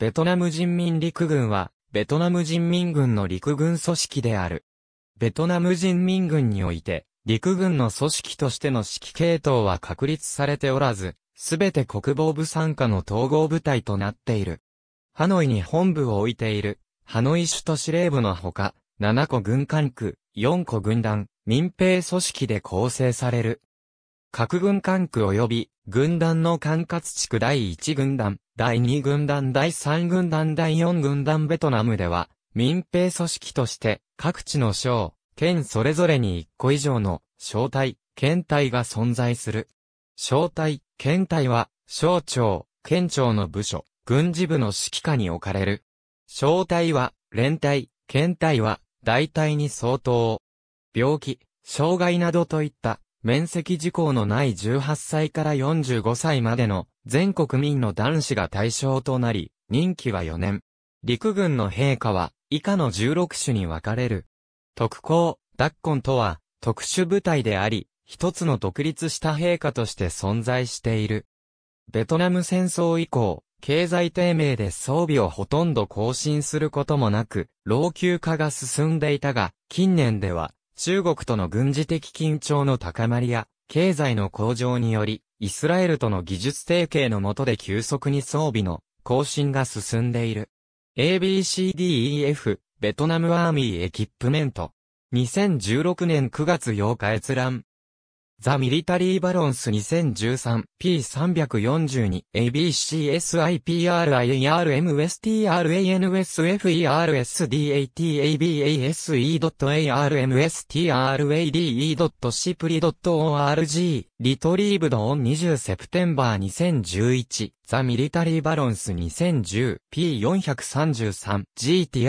ベトナム人民陸軍は、ベトナム人民軍の陸軍組織である。ベトナム人民軍において、陸軍の組織としての指揮系統は確立されておらず、すべて国防部参加の統合部隊となっている。ハノイに本部を置いている、ハノイ首都司令部のほか、7個軍管区、4個軍団、民兵組織で構成される。各軍管区及び、軍団の管轄地区第1軍団、第2軍団第3軍団第4軍団ベトナムでは、民兵組織として、各地の省、県それぞれに1個以上の、省隊、県隊が存在する。省隊、県隊は、省庁、県庁の部署、軍事部の指揮下に置かれる。省隊は、連隊、県隊は、大隊に相当。病気、障害などといった面積事項のない18歳から45歳までの全国民の男子が対象となり、任期は4年。陸軍の陛下は以下の16種に分かれる。特攻、脱根とは特殊部隊であり、一つの独立した陛下として存在している。ベトナム戦争以降、経済低迷で装備をほとんど更新することもなく、老朽化が進んでいたが、近年では、中国との軍事的緊張の高まりや、経済の向上により、イスラエルとの技術提携の下で急速に装備の更新が進んでいる。ABCDEF、ベトナムアーミーエキップメント。2016年9月8日閲覧。ザ・ミリタリー・バロンス 2013P340ABCSIPRINRMSTRANSDATABASEARMSTRADE.cipri.org f e r s リトリーブドオン20セプテンバー2011ザ・ミリタリー・バロンス 2010P433GT ア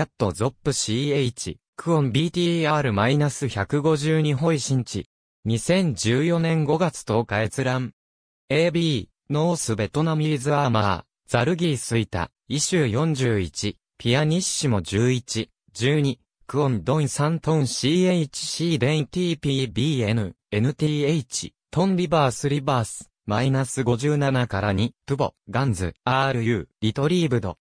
ットゾップ CH クオン BTR-152 ホイシンチ2014年5月10日閲覧。AB、ノースベトナミーズアーマー、ザルギースイタ、イシュー41、ピアニッシモ11、12、クオンドン3トン CHC デン TPBN、NTH、トンリバースリバース、マイナス57から2、トゥボ、ガンズ、RU、リトリーブド。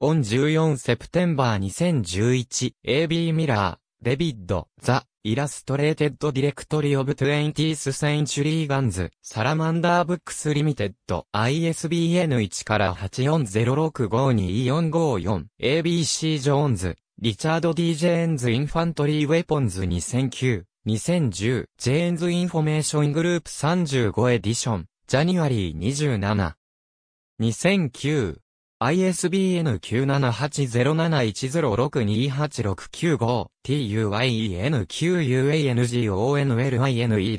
オン14セプテンバー2011、AB ミラー、デビッド、ザ、イラストレーテッドディレクトリオブトゥエンティースセンチュリーガンズ、サラマンダーブックスリミテッド、ISBN1 から840652454、ABC ジョーンズ、リチャード・ D・ ジェーンズ・インファントリー・ウェポンズ2009、2010、ジェーンズ・インフォメーショングループ35エディション、ジャニュアリー27。2009 ISBN 9780710628695 t u y e n q u a n g o n l i n e n e t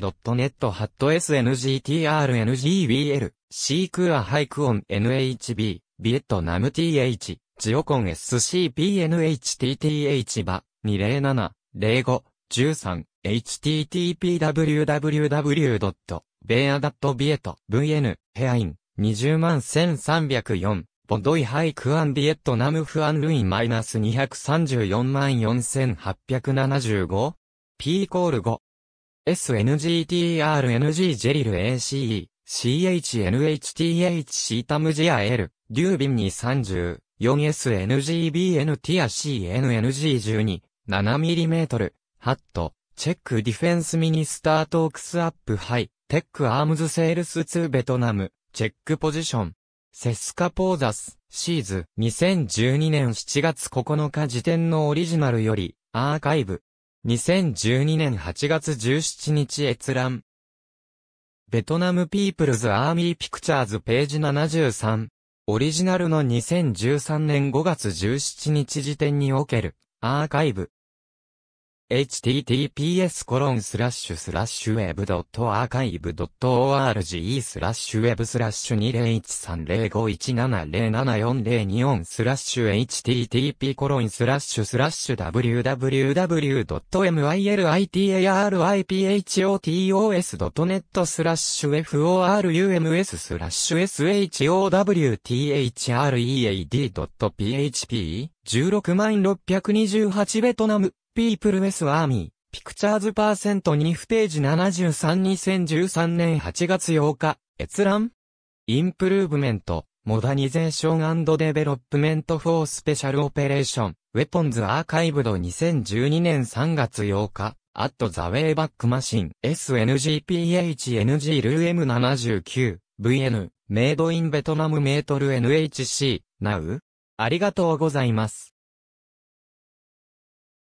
ハット sngtrngbl シークアハイクオン nhb ビエットナム th ジオコン scpnhtth バ207 05 13httpwww.bear.viet vn ヘアイン201,304ボドイハイクアンディエットナムフアンルインマイナス234万 4875? P イコール5。SNGTRNG ジェリル ACE、CHNHTH シータムジア L、デュービン230、4SNGBN ティア CNNG12、7mm、ハット、チェックディフェンスミニスタートークスアップハイ、テックアームズセールス2ベトナム、チェックポジション。セスカポーザス、シーズ、2012年7月9日時点のオリジナルより、アーカイブ。2012年8月17日閲覧。ベトナムピープルズアーミーピクチャーズページ73。オリジナルの2013年5月17日時点における、アーカイブ。https コロンスラッシュスラッシュウェブドットアーカイブドット org スラッシュウェブスラッシュ20130517074024スラッシュ http コロンスラッシュスラッシュ www.militariphos.net スラッシュ forums スラッシュ showtread.php 16万628ベトナム People S Army Pictures Percent 2不定時732013年8月8日閲覧インプルーブメント、モダニゼーションデベロップメントフォースペシャルオペレーション、ウェポンズアーカイブド2012年3月8日、アットザウェイバックマシン、SNGPHNG ルー M79VN、メイドインベトナムメートル NHC、ナウありがとうございます。